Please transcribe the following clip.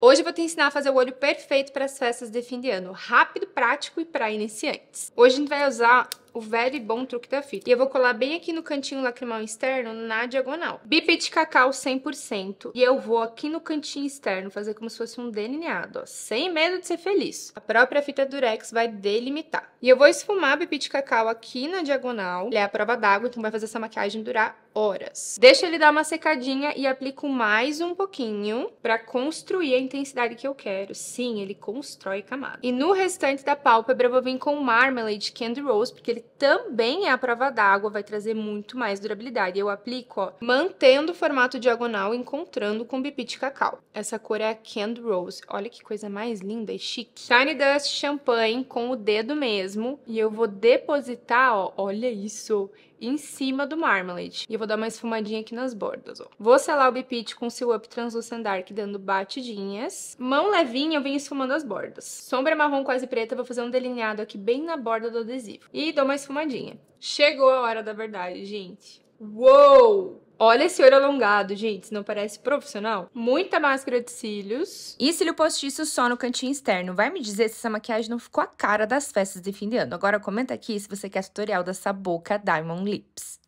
Hoje eu vou te ensinar a fazer o olho perfeito para as festas de fim de ano, rápido, prático e para iniciantes. Hoje a gente vai usar o velho e bom truque da fita. E eu vou colar bem aqui no cantinho lacrimal externo, na diagonal. de cacau 100%. E eu vou aqui no cantinho externo fazer como se fosse um delineado, ó. Sem medo de ser feliz. A própria fita durex vai delimitar. E eu vou esfumar de cacau aqui na diagonal. Ele é a prova d'água, então vai fazer essa maquiagem durar horas. Deixa ele dar uma secadinha e aplico mais um pouquinho para construir a intensidade que eu quero. Sim, ele constrói camada. E no restante da pálpebra eu vou vir com o Marmalade Candy Rose, porque ele ele também é a prova d'água, vai trazer muito mais durabilidade. Eu aplico, ó, mantendo o formato diagonal, encontrando com bipite cacau. Essa cor é a Canned Rose. Olha que coisa mais linda e chique. Tiny Dust Champagne com o dedo mesmo. E eu vou depositar, ó, olha isso, em cima do Marmalade. E eu vou dar uma esfumadinha aqui nas bordas, ó. Vou selar o bipite com Seal Up Translucent Dark, dando batidinhas. Mão levinha, eu venho esfumando as bordas. Sombra marrom quase preta, vou fazer um delineado aqui bem na borda do adesivo. E dou uma esfumadinha. Chegou a hora da verdade, gente. Uou! Olha esse olho alongado, gente, não parece profissional? Muita máscara de cílios. E cílio postiço só no cantinho externo. Vai me dizer se essa maquiagem não ficou a cara das festas de fim de ano. Agora comenta aqui se você quer tutorial dessa boca Diamond Lips.